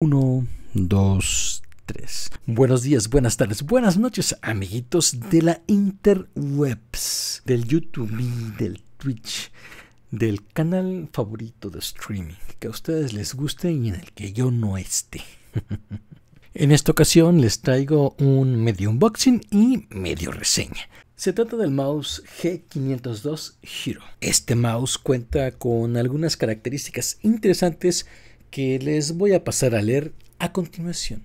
1, 2, 3. Buenos días, buenas tardes, buenas noches, amiguitos de la interwebs, del YouTube, y del Twitch, del canal favorito de streaming que a ustedes les guste y en el que yo no esté. en esta ocasión les traigo un medio unboxing y medio reseña. Se trata del mouse G502 Hero. Este mouse cuenta con algunas características interesantes que les voy a pasar a leer a continuación.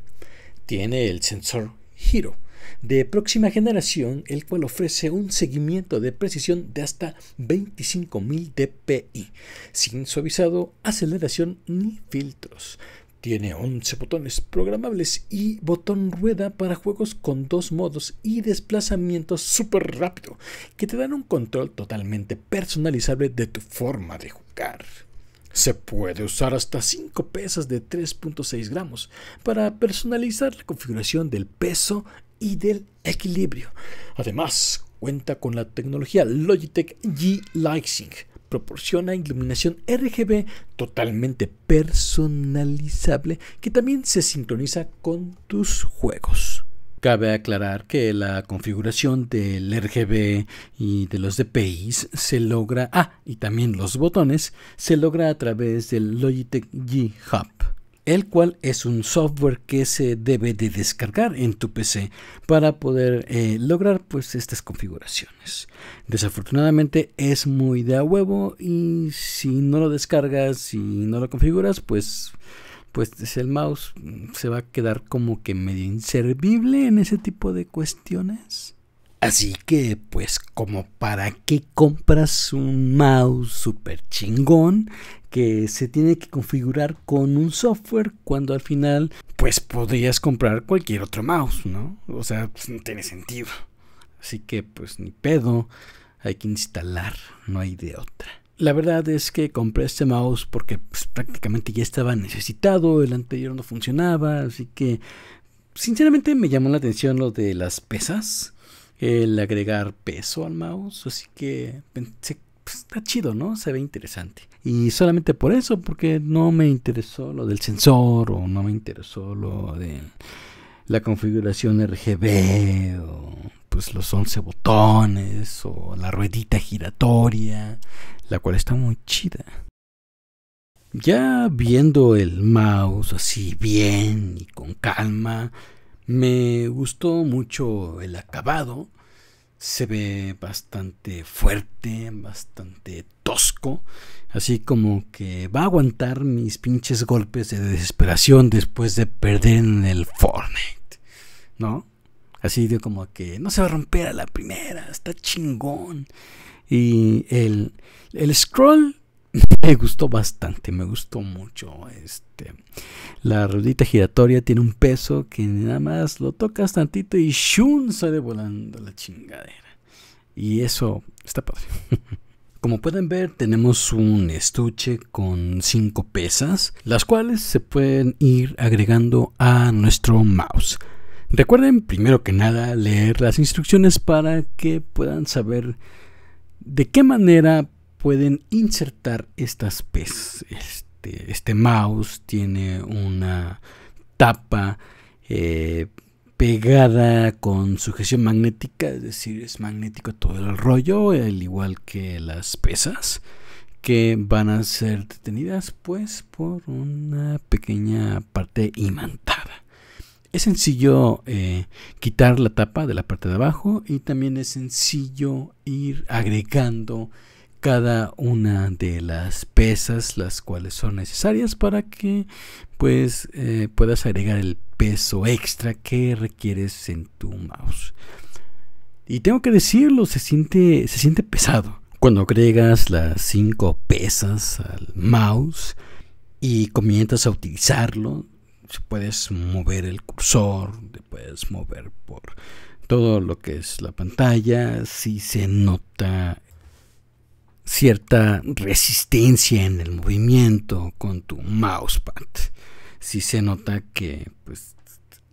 Tiene el sensor Hiro de próxima generación, el cual ofrece un seguimiento de precisión de hasta 25.000 dpi, sin suavizado, aceleración ni filtros. Tiene 11 botones programables y botón rueda para juegos con dos modos y desplazamiento súper rápido, que te dan un control totalmente personalizable de tu forma de jugar. Se puede usar hasta 5 pesas de 3.6 gramos para personalizar la configuración del peso y del equilibrio. Además, cuenta con la tecnología Logitech G Lighting, Proporciona iluminación RGB totalmente personalizable que también se sincroniza con tus juegos. Cabe aclarar que la configuración del RGB y de los DPIs se logra, ah, y también los botones, se logra a través del Logitech G Hub, el cual es un software que se debe de descargar en tu PC para poder eh, lograr pues estas configuraciones. Desafortunadamente es muy de a huevo y si no lo descargas y no lo configuras, pues pues el mouse se va a quedar como que medio inservible en ese tipo de cuestiones. Así que, pues, como para qué compras un mouse super chingón que se tiene que configurar con un software cuando al final, pues, podrías comprar cualquier otro mouse, ¿no? O sea, pues, no tiene sentido. Así que, pues, ni pedo, hay que instalar, no hay de otra. La verdad es que compré este mouse porque pues, prácticamente ya estaba necesitado, el anterior no funcionaba, así que sinceramente me llamó la atención lo de las pesas, el agregar peso al mouse, así que pues, está chido, ¿no? Se ve interesante. Y solamente por eso, porque no me interesó lo del sensor o no me interesó lo de la configuración RGB o pues los 11 botones o la ruedita giratoria la cual está muy chida. Ya viendo el mouse así bien y con calma, me gustó mucho el acabado. Se ve bastante fuerte, bastante tosco, así como que va a aguantar mis pinches golpes de desesperación después de perder en el Fortnite, ¿no? Así de como que no se va a romper a la primera, está chingón. Y el, scroll me gustó bastante, me gustó mucho. Este, la ruedita giratoria tiene un peso que nada más lo tocas tantito y shun sale volando la chingadera. Y eso está padre. Como pueden ver, tenemos un estuche con cinco pesas, las cuales se pueden ir agregando a nuestro mouse. Recuerden primero que nada leer las instrucciones para que puedan saber ¿De qué manera pueden insertar estas pesas? Este, este, mouse tiene una tapa eh, pegada con sujeción magnética, es decir, es magnético todo el rollo, al igual que las pesas que van a ser detenidas pues por una pequeña parte imantada. Es sencillo eh, quitar la tapa de la parte de abajo y también es sencillo ir agregando cada una de las pesas las cuales son necesarias para que pues eh, puedas agregar el peso extra que requieres en tu mouse y tengo que decirlo se siente se siente pesado cuando agregas las cinco pesas al mouse y comienzas a utilizarlo puedes mover el cursor, te puedes mover por todo lo que es la pantalla, si se nota cierta resistencia en el movimiento con tu mousepad, si se nota que pues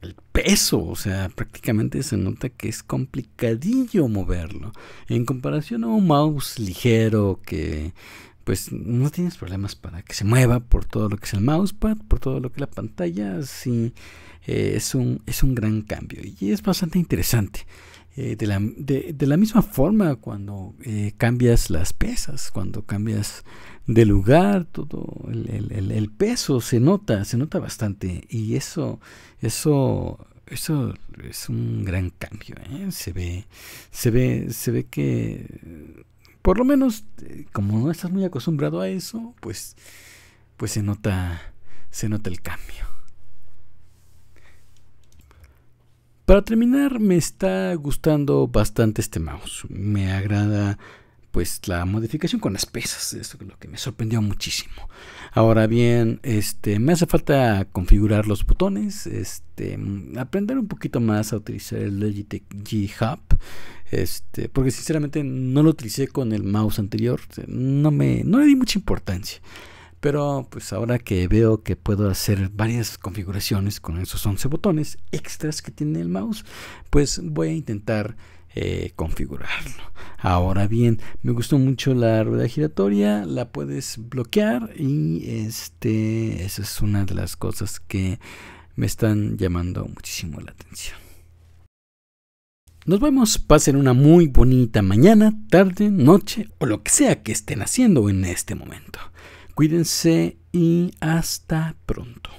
el peso, o sea, prácticamente se nota que es complicadillo moverlo en comparación a un mouse ligero que pues no tienes problemas para que se mueva por todo lo que es el mousepad, por todo lo que es la pantalla, sí, eh, es, un, es un gran cambio y es bastante interesante. Eh, de, la, misma forma cuando eh, cambias las pesas, cuando cambias de lugar, todo el, peso se nota, se nota bastante y eso, eso, eso es un gran cambio, se ve, se ve, se ve que por lo menos, eh, como no estás muy acostumbrado a eso, pues, pues se nota, se nota el cambio. Para terminar, me está gustando bastante este mouse. Me agrada pues la modificación con las pesas, eso es lo que me sorprendió muchísimo. Ahora bien, este me hace falta configurar los botones, este aprender un poquito más a utilizar el Logitech G Hub, este porque sinceramente no lo utilicé con el mouse anterior, no me no le di mucha importancia. Pero pues ahora que veo que puedo hacer varias configuraciones con esos 11 botones extras que tiene el mouse, pues voy a intentar eh, configurarlo. Ahora bien, me gustó mucho la rueda giratoria, la puedes bloquear y este, esa es una de las cosas que me están llamando muchísimo la atención. Nos vemos, pasen una muy bonita mañana, tarde, noche o lo que sea que estén haciendo en este momento. Cuídense y hasta pronto.